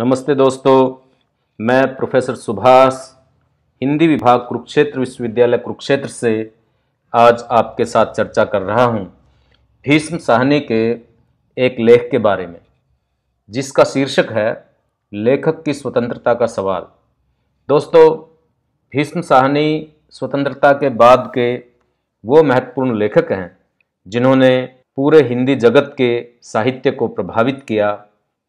नमस्ते दोस्तों मैं प्रोफेसर सुभाष हिंदी विभाग कुरुक्षेत्र विश्वविद्यालय कुरुक्षेत्र से आज आपके साथ चर्चा कर रहा हूं भीष्म साहनी के एक लेख के बारे में जिसका शीर्षक है लेखक की स्वतंत्रता का सवाल दोस्तों भीष्म साहनी स्वतंत्रता के बाद के वो महत्वपूर्ण लेखक हैं जिन्होंने पूरे हिंदी जगत के साहित्य को प्रभावित किया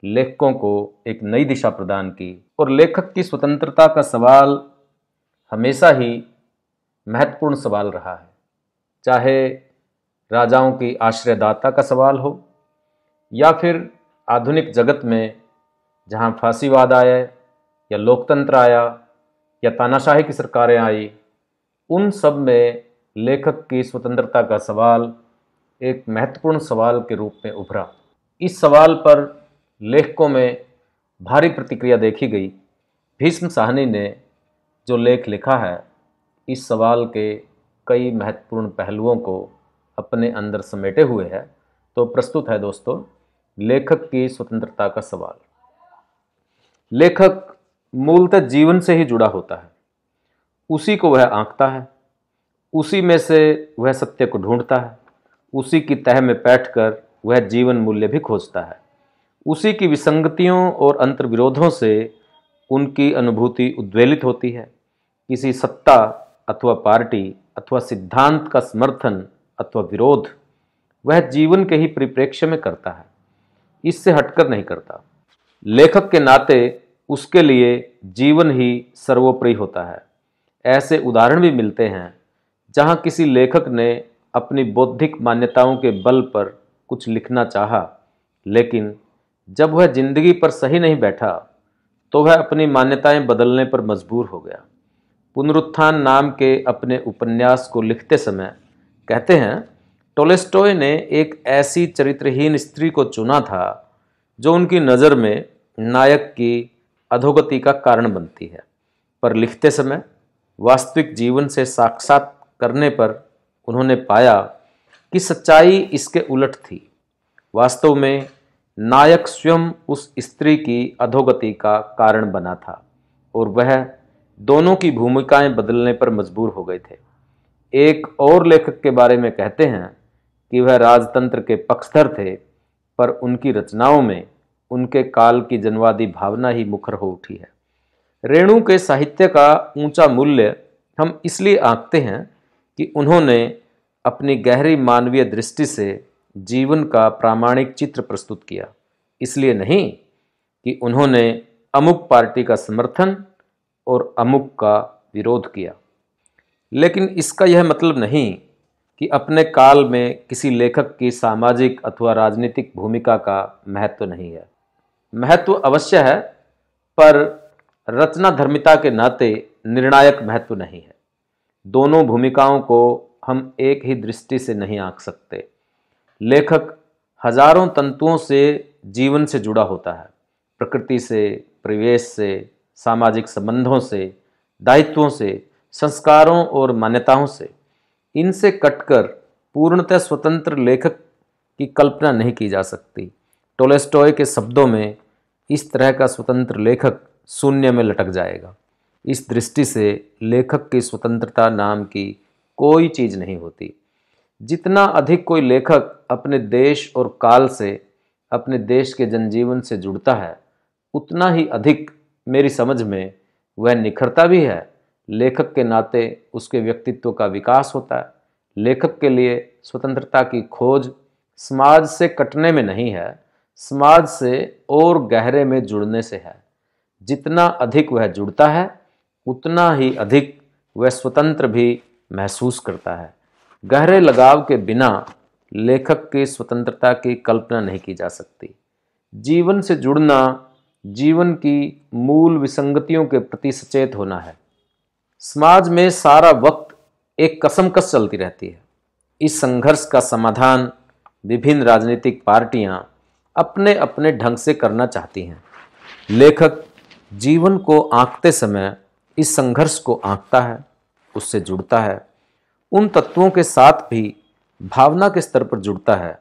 लेखकों को एक नई दिशा प्रदान की और लेखक की स्वतंत्रता का सवाल हमेशा ही महत्वपूर्ण सवाल रहा है चाहे राजाओं की आश्रयदाता का सवाल हो या फिर आधुनिक जगत में जहाँ फांसीवाद आया या लोकतंत्र आया या तानाशाही की सरकारें आई उन सब में लेखक की स्वतंत्रता का सवाल एक महत्वपूर्ण सवाल के रूप में उभरा इस सवाल पर लेखकों में भारी प्रतिक्रिया देखी गई भीष्म साहनी ने जो लेख लिखा है इस सवाल के कई महत्वपूर्ण पहलुओं को अपने अंदर समेटे हुए है तो प्रस्तुत है दोस्तों लेखक की स्वतंत्रता का सवाल लेखक मूलतः जीवन से ही जुड़ा होता है उसी को वह आंकता है उसी में से वह सत्य को ढूंढता है उसी की तह में बैठकर वह जीवन मूल्य भी खोजता है उसी की विसंगतियों और अंतर्विरोधों से उनकी अनुभूति उद्वेलित होती है किसी सत्ता अथवा पार्टी अथवा सिद्धांत का समर्थन अथवा विरोध वह जीवन के ही परिप्रेक्ष्य में करता है इससे हटकर नहीं करता लेखक के नाते उसके लिए जीवन ही सर्वोपरि होता है ऐसे उदाहरण भी मिलते हैं जहाँ किसी लेखक ने अपनी बौद्धिक मान्यताओं के बल पर कुछ लिखना चाहा लेकिन जब वह जिंदगी पर सही नहीं बैठा तो वह अपनी मान्यताएं बदलने पर मजबूर हो गया पुनरुत्थान नाम के अपने उपन्यास को लिखते समय कहते हैं टोलेस्टोय ने एक ऐसी चरित्रहीन स्त्री को चुना था जो उनकी नज़र में नायक की अधोगति का कारण बनती है पर लिखते समय वास्तविक जीवन से साक्षात करने पर उन्होंने पाया कि सच्चाई इसके उलट थी वास्तव में नायक स्वयं उस स्त्री की अधोगति का कारण बना था और वह दोनों की भूमिकाएं बदलने पर मजबूर हो गए थे एक और लेखक के बारे में कहते हैं कि वह राजतंत्र के पक्षधर थे पर उनकी रचनाओं में उनके काल की जनवादी भावना ही मुखर हो उठी है रेणु के साहित्य का ऊंचा मूल्य हम इसलिए आंकते हैं कि उन्होंने अपनी गहरी मानवीय दृष्टि से जीवन का प्रामाणिक चित्र प्रस्तुत किया इसलिए नहीं कि उन्होंने अमुक पार्टी का समर्थन और अमुक का विरोध किया लेकिन इसका यह मतलब नहीं कि अपने काल में किसी लेखक की सामाजिक अथवा राजनीतिक भूमिका का महत्व नहीं है महत्व अवश्य है पर रचना धर्मिता के नाते निर्णायक महत्व नहीं है दोनों भूमिकाओं को हम एक ही दृष्टि से नहीं आंक सकते लेखक हजारों तंतुओं से जीवन से जुड़ा होता है प्रकृति से परिवेश से सामाजिक संबंधों से दायित्वों से संस्कारों और मान्यताओं से इनसे कटकर पूर्णतः स्वतंत्र लेखक की कल्पना नहीं की जा सकती टोलेस्टोय के शब्दों में इस तरह का स्वतंत्र लेखक शून्य में लटक जाएगा इस दृष्टि से लेखक की स्वतंत्रता नाम की कोई चीज़ नहीं होती जितना अधिक कोई लेखक अपने देश और काल से अपने देश के जनजीवन से जुड़ता है उतना ही अधिक मेरी समझ में वह निखरता भी है लेखक के नाते उसके व्यक्तित्व का विकास होता है लेखक के लिए स्वतंत्रता की खोज समाज से कटने में नहीं है समाज से और गहरे में जुड़ने से है जितना अधिक वह जुड़ता है उतना ही अधिक वह स्वतंत्र भी महसूस करता है गहरे लगाव के बिना लेखक की स्वतंत्रता की कल्पना नहीं की जा सकती जीवन से जुड़ना जीवन की मूल विसंगतियों के प्रति सचेत होना है समाज में सारा वक्त एक कसमकस चलती रहती है इस संघर्ष का समाधान विभिन्न राजनीतिक पार्टियां अपने अपने ढंग से करना चाहती हैं लेखक जीवन को आंकते समय इस संघर्ष को आंकता है उससे जुड़ता है उन तत्वों के साथ भी भावना के स्तर पर जुड़ता है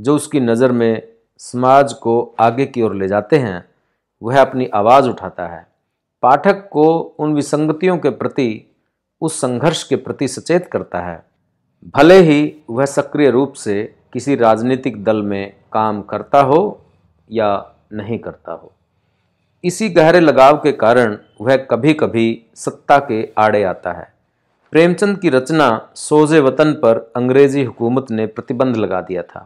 जो उसकी नज़र में समाज को आगे की ओर ले जाते हैं वह अपनी आवाज़ उठाता है पाठक को उन विसंगतियों के प्रति उस संघर्ष के प्रति सचेत करता है भले ही वह सक्रिय रूप से किसी राजनीतिक दल में काम करता हो या नहीं करता हो इसी गहरे लगाव के कारण वह कभी कभी सत्ता के आड़े आता है प्रेमचंद की रचना सोजे वतन पर अंग्रेज़ी हुकूमत ने प्रतिबंध लगा दिया था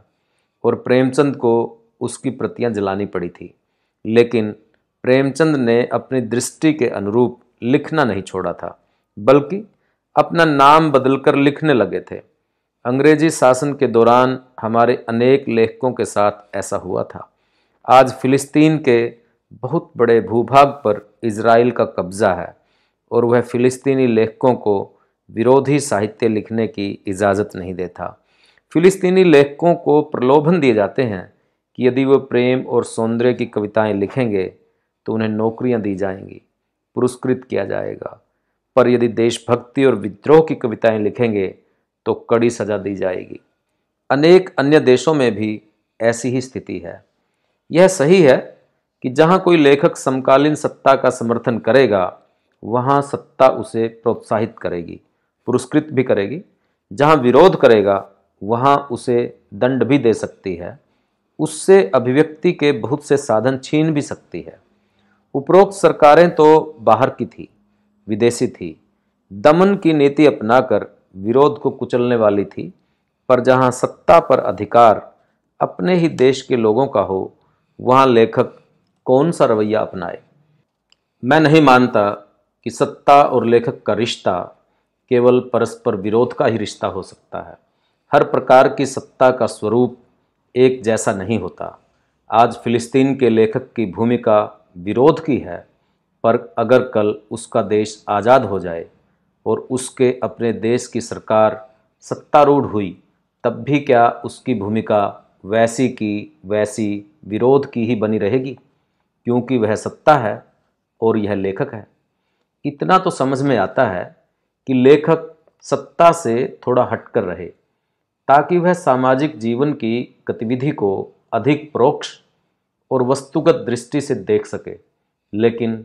और प्रेमचंद को उसकी प्रतियां जलानी पड़ी थी लेकिन प्रेमचंद ने अपनी दृष्टि के अनुरूप लिखना नहीं छोड़ा था बल्कि अपना नाम बदलकर लिखने लगे थे अंग्रेजी शासन के दौरान हमारे अनेक लेखकों के साथ ऐसा हुआ था आज फिलिस्तीन के बहुत बड़े भूभाग पर इसराइल का कब्ज़ा है और वह फिलिस्तीनी लेखकों को विरोधी साहित्य लिखने की इजाज़त नहीं देता फिलिस्तीनी लेखकों को प्रलोभन दिए जाते हैं कि यदि वे प्रेम और सौंदर्य की कविताएं लिखेंगे तो उन्हें नौकरियां दी जाएंगी पुरस्कृत किया जाएगा पर यदि देशभक्ति और विद्रोह की कविताएं लिखेंगे तो कड़ी सज़ा दी जाएगी अनेक अन्य देशों में भी ऐसी ही स्थिति है यह सही है कि जहाँ कोई लेखक समकालीन सत्ता का समर्थन करेगा वहाँ सत्ता उसे प्रोत्साहित करेगी पुरस्कृत भी करेगी जहाँ विरोध करेगा वहाँ उसे दंड भी दे सकती है उससे अभिव्यक्ति के बहुत से साधन छीन भी सकती है उपरोक्त सरकारें तो बाहर की थी विदेशी थी दमन की नीति अपनाकर विरोध को कुचलने वाली थी पर जहाँ सत्ता पर अधिकार अपने ही देश के लोगों का हो वहाँ लेखक कौन सा रवैया अपनाए मैं नहीं मानता कि सत्ता और लेखक का रिश्ता केवल परस्पर विरोध का ही रिश्ता हो सकता है हर प्रकार की सत्ता का स्वरूप एक जैसा नहीं होता आज फिलिस्तीन के लेखक की भूमिका विरोध की है पर अगर कल उसका देश आज़ाद हो जाए और उसके अपने देश की सरकार सत्तारूढ़ हुई तब भी क्या उसकी भूमिका वैसी की वैसी विरोध की ही बनी रहेगी क्योंकि वह सत्ता है और यह लेखक है इतना तो समझ में आता है कि लेखक सत्ता से थोड़ा हटकर रहे ताकि वह सामाजिक जीवन की गतिविधि को अधिक परोक्ष और वस्तुगत दृष्टि से देख सके लेकिन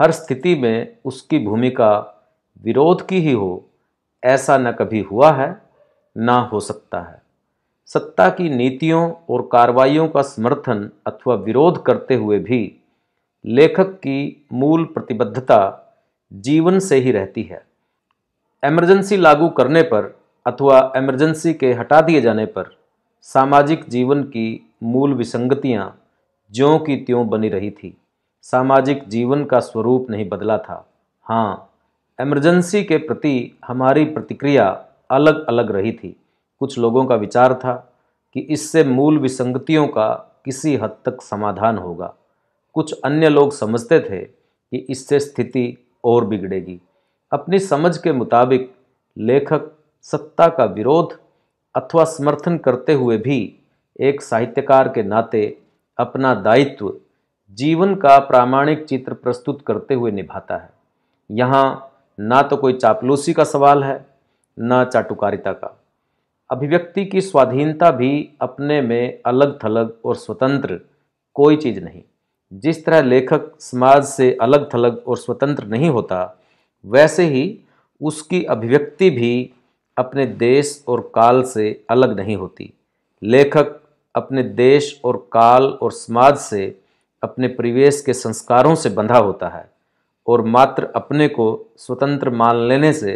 हर स्थिति में उसकी भूमिका विरोध की ही हो ऐसा न कभी हुआ है ना हो सकता है सत्ता की नीतियों और कार्रवाइयों का समर्थन अथवा विरोध करते हुए भी लेखक की मूल प्रतिबद्धता जीवन से ही रहती है एमरजेंसी लागू करने पर अथवा एमरजेंसी के हटा दिए जाने पर सामाजिक जीवन की मूल विसंगतियाँ ज्यों की त्यों बनी रही थी सामाजिक जीवन का स्वरूप नहीं बदला था हाँ एमरजेंसी के प्रति हमारी प्रतिक्रिया अलग अलग रही थी कुछ लोगों का विचार था कि इससे मूल विसंगतियों का किसी हद तक समाधान होगा कुछ अन्य लोग समझते थे कि इससे स्थिति और बिगड़ेगी अपनी समझ के मुताबिक लेखक सत्ता का विरोध अथवा समर्थन करते हुए भी एक साहित्यकार के नाते अपना दायित्व जीवन का प्रामाणिक चित्र प्रस्तुत करते हुए निभाता है यहाँ ना तो कोई चापलूसी का सवाल है ना चाटुकारिता का अभिव्यक्ति की स्वाधीनता भी अपने में अलग थलग और स्वतंत्र कोई चीज़ नहीं जिस तरह लेखक समाज से अलग थलग और स्वतंत्र नहीं होता वैसे ही उसकी अभिव्यक्ति भी अपने देश और काल से अलग नहीं होती लेखक अपने देश और काल और समाज से अपने परिवेश के संस्कारों से बंधा होता है और मात्र अपने को स्वतंत्र मान लेने से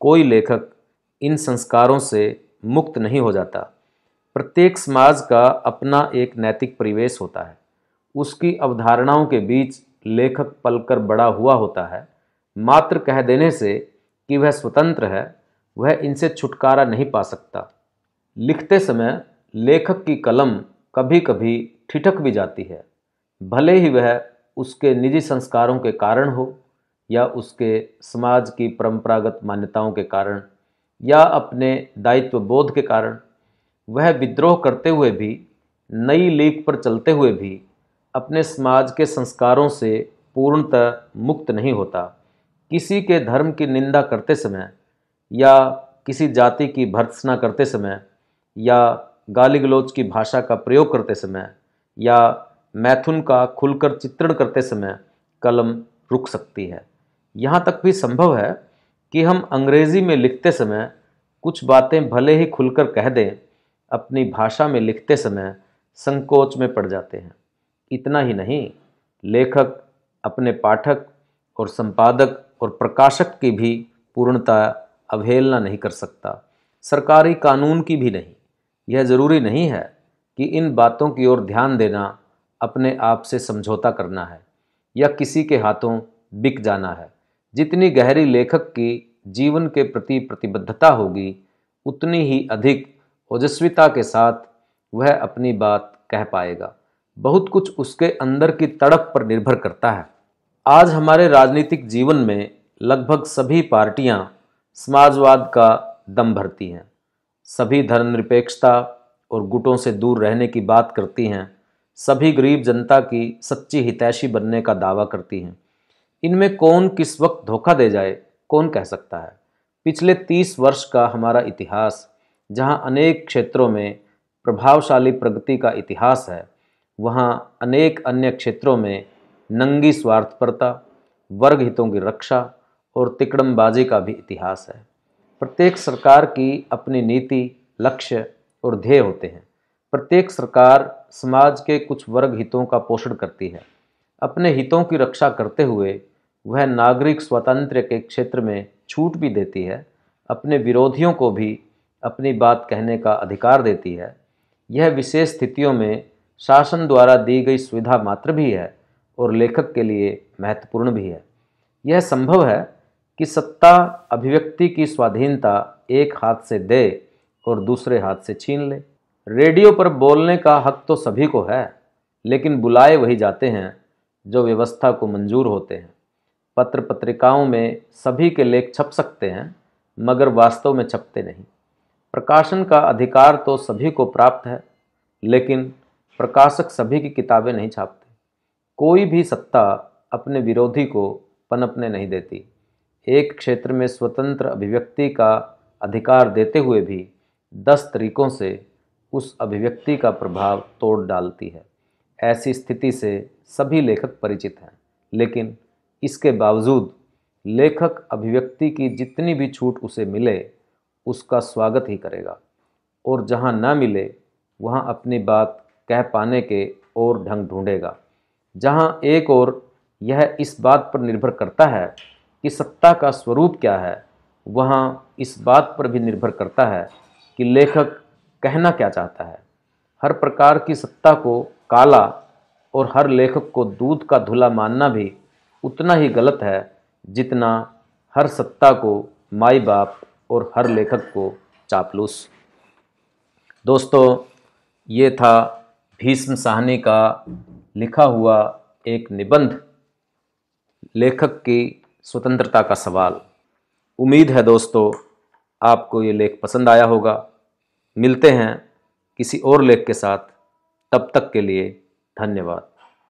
कोई लेखक इन संस्कारों से मुक्त नहीं हो जाता प्रत्येक समाज का अपना एक नैतिक परिवेश होता है उसकी अवधारणाओं के बीच लेखक पलकर बड़ा हुआ होता है मात्र कह देने से कि वह स्वतंत्र है वह इनसे छुटकारा नहीं पा सकता लिखते समय लेखक की कलम कभी कभी ठिठक भी जाती है भले ही वह उसके निजी संस्कारों के कारण हो या उसके समाज की परंपरागत मान्यताओं के कारण या अपने दायित्व बोध के कारण वह विद्रोह करते हुए भी नई लीक पर चलते हुए भी अपने समाज के संस्कारों से पूर्णतः मुक्त नहीं होता किसी के धर्म की निंदा करते समय या किसी जाति की भर्त्सना करते समय या गाली गलोच की भाषा का प्रयोग करते समय या मैथुन का खुलकर चित्रण करते समय कलम रुक सकती है यहाँ तक भी संभव है कि हम अंग्रेज़ी में लिखते समय कुछ बातें भले ही खुलकर कह दें अपनी भाषा में लिखते समय संकोच में पड़ जाते हैं इतना ही नहीं लेखक अपने पाठक और संपादक और प्रकाशक की भी पूर्णता अवहेलना नहीं कर सकता सरकारी कानून की भी नहीं यह ज़रूरी नहीं है कि इन बातों की ओर ध्यान देना अपने आप से समझौता करना है या किसी के हाथों बिक जाना है जितनी गहरी लेखक की जीवन के प्रति प्रतिबद्धता होगी उतनी ही अधिक ओजस्विता के साथ वह अपनी बात कह पाएगा बहुत कुछ उसके अंदर की तड़प पर निर्भर करता है आज हमारे राजनीतिक जीवन में लगभग सभी पार्टियां समाजवाद का दम भरती हैं सभी धर्मनिरपेक्षता और गुटों से दूर रहने की बात करती हैं सभी गरीब जनता की सच्ची हितैषी बनने का दावा करती हैं इनमें कौन किस वक्त धोखा दे जाए कौन कह सकता है पिछले तीस वर्ष का हमारा इतिहास जहाँ अनेक क्षेत्रों में प्रभावशाली प्रगति का इतिहास है वहाँ अनेक अन्य क्षेत्रों में नंगी स्वार्थपरता वर्ग हितों की रक्षा और तिकड़मबाजी का भी इतिहास है प्रत्येक सरकार की अपनी नीति लक्ष्य और ध्येय होते हैं प्रत्येक सरकार समाज के कुछ वर्ग हितों का पोषण करती है अपने हितों की रक्षा करते हुए वह नागरिक स्वतंत्र के क्षेत्र में छूट भी देती है अपने विरोधियों को भी अपनी बात कहने का अधिकार देती है यह विशेष स्थितियों में शासन द्वारा दी गई सुविधा मात्र भी है और लेखक के लिए महत्वपूर्ण भी है यह संभव है कि सत्ता अभिव्यक्ति की स्वाधीनता एक हाथ से दे और दूसरे हाथ से छीन ले रेडियो पर बोलने का हक तो सभी को है लेकिन बुलाए वही जाते हैं जो व्यवस्था को मंजूर होते हैं पत्र पत्रिकाओं में सभी के लेख छप सकते हैं मगर वास्तव में छपते नहीं प्रकाशन का अधिकार तो सभी को प्राप्त है लेकिन प्रकाशक सभी की किताबें नहीं छापते कोई भी सत्ता अपने विरोधी को पनपने नहीं देती एक क्षेत्र में स्वतंत्र अभिव्यक्ति का अधिकार देते हुए भी दस तरीकों से उस अभिव्यक्ति का प्रभाव तोड़ डालती है ऐसी स्थिति से सभी लेखक परिचित हैं लेकिन इसके बावजूद लेखक अभिव्यक्ति की जितनी भी छूट उसे मिले उसका स्वागत ही करेगा और जहाँ ना मिले वहाँ अपनी बात कह पाने के और ढंग ढूंढेगा जहां एक और यह इस बात पर निर्भर करता है कि सत्ता का स्वरूप क्या है वहाँ इस बात पर भी निर्भर करता है कि लेखक कहना क्या चाहता है हर प्रकार की सत्ता को काला और हर लेखक को दूध का धुला मानना भी उतना ही गलत है जितना हर सत्ता को माई बाप और हर लेखक को चापलूस दोस्तों ये था भीष्म साहनी का लिखा हुआ एक निबंध लेखक की स्वतंत्रता का सवाल उम्मीद है दोस्तों आपको ये लेख पसंद आया होगा मिलते हैं किसी और लेख के साथ तब तक के लिए धन्यवाद